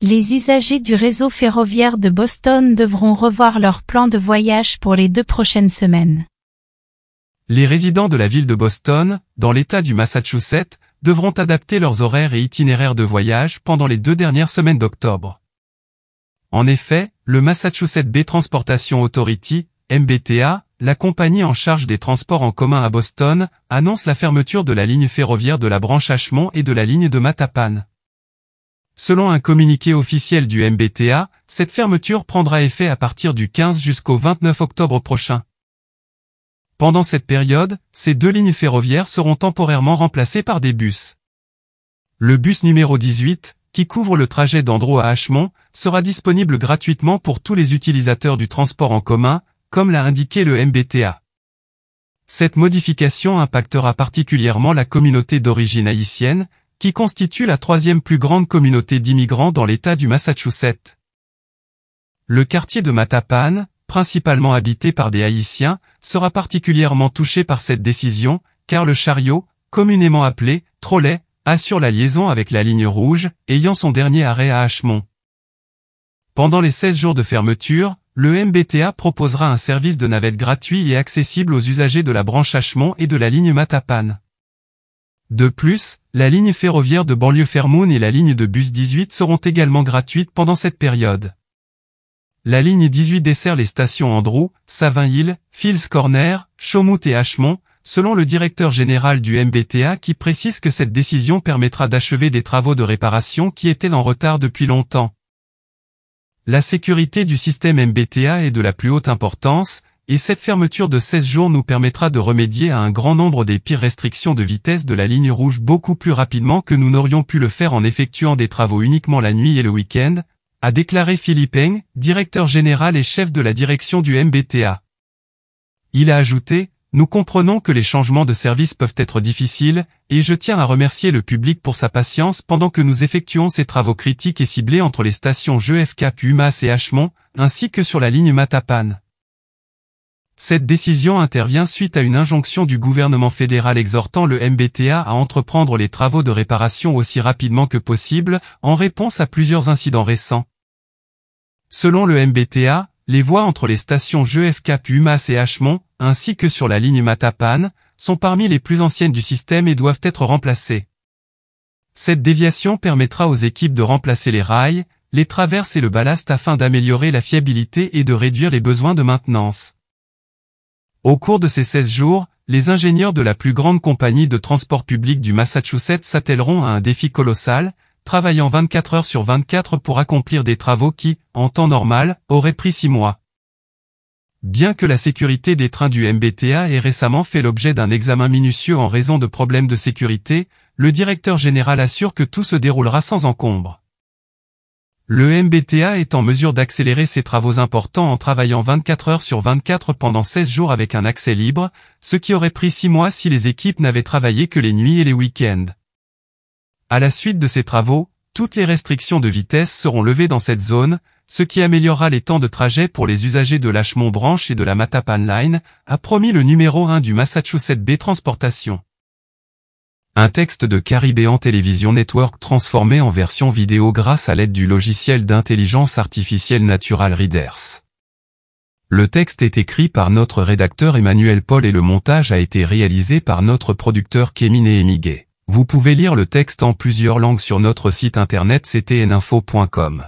Les usagers du réseau ferroviaire de Boston devront revoir leur plan de voyage pour les deux prochaines semaines. Les résidents de la ville de Boston, dans l'État du Massachusetts, devront adapter leurs horaires et itinéraires de voyage pendant les deux dernières semaines d'octobre. En effet, le Massachusetts Bay Transportation Authority, MBTA, la compagnie en charge des transports en commun à Boston, annonce la fermeture de la ligne ferroviaire de la branche Ashmont et de la ligne de Matapan. Selon un communiqué officiel du MBTA, cette fermeture prendra effet à partir du 15 jusqu'au 29 octobre prochain. Pendant cette période, ces deux lignes ferroviaires seront temporairement remplacées par des bus. Le bus numéro 18, qui couvre le trajet d'Andro à Hachemont, sera disponible gratuitement pour tous les utilisateurs du transport en commun, comme l'a indiqué le MBTA. Cette modification impactera particulièrement la communauté d'origine haïtienne, qui constitue la troisième plus grande communauté d'immigrants dans l'État du Massachusetts. Le quartier de Matapan, principalement habité par des Haïtiens, sera particulièrement touché par cette décision, car le chariot, communément appelé « trolley », assure la liaison avec la ligne rouge, ayant son dernier arrêt à Hachemont. Pendant les 16 jours de fermeture, le MBTA proposera un service de navette gratuit et accessible aux usagers de la branche Hachemont et de la ligne Matapan. De plus, la ligne ferroviaire de banlieue Fermoun et la ligne de bus 18 seront également gratuites pendant cette période. La ligne 18 dessert les stations Andrew, Hill, Fils Corner, Chaumont et Hachemont, selon le directeur général du MBTA qui précise que cette décision permettra d'achever des travaux de réparation qui étaient en retard depuis longtemps. La sécurité du système MBTA est de la plus haute importance, et cette fermeture de 16 jours nous permettra de remédier à un grand nombre des pires restrictions de vitesse de la ligne rouge beaucoup plus rapidement que nous n'aurions pu le faire en effectuant des travaux uniquement la nuit et le week-end, a déclaré Philippe Eng, directeur général et chef de la direction du MBTA. Il a ajouté, nous comprenons que les changements de service peuvent être difficiles, et je tiens à remercier le public pour sa patience pendant que nous effectuons ces travaux critiques et ciblés entre les stations GFK Pumas et Hachemont, ainsi que sur la ligne Matapan. Cette décision intervient suite à une injonction du gouvernement fédéral exhortant le MBTA à entreprendre les travaux de réparation aussi rapidement que possible, en réponse à plusieurs incidents récents. Selon le MBTA, les voies entre les stations GFK Pumas et Hachemont, ainsi que sur la ligne Matapan, sont parmi les plus anciennes du système et doivent être remplacées. Cette déviation permettra aux équipes de remplacer les rails, les traverses et le ballast afin d'améliorer la fiabilité et de réduire les besoins de maintenance. Au cours de ces 16 jours, les ingénieurs de la plus grande compagnie de transport public du Massachusetts s'attelleront à un défi colossal, travaillant 24 heures sur 24 pour accomplir des travaux qui, en temps normal, auraient pris 6 mois. Bien que la sécurité des trains du MBTA ait récemment fait l'objet d'un examen minutieux en raison de problèmes de sécurité, le directeur général assure que tout se déroulera sans encombre. Le MBTA est en mesure d'accélérer ses travaux importants en travaillant 24 heures sur 24 pendant 16 jours avec un accès libre, ce qui aurait pris 6 mois si les équipes n'avaient travaillé que les nuits et les week-ends. À la suite de ces travaux, toutes les restrictions de vitesse seront levées dans cette zone, ce qui améliorera les temps de trajet pour les usagers de l'Achemont branche et de la Matapan Line, a promis le numéro 1 du Massachusetts b Transportation un texte de Caribbean Television Network transformé en version vidéo grâce à l'aide du logiciel d'intelligence artificielle Natural Readers. Le texte est écrit par notre rédacteur Emmanuel Paul et le montage a été réalisé par notre producteur Kémine Emigé. Vous pouvez lire le texte en plusieurs langues sur notre site internet ctninfo.com.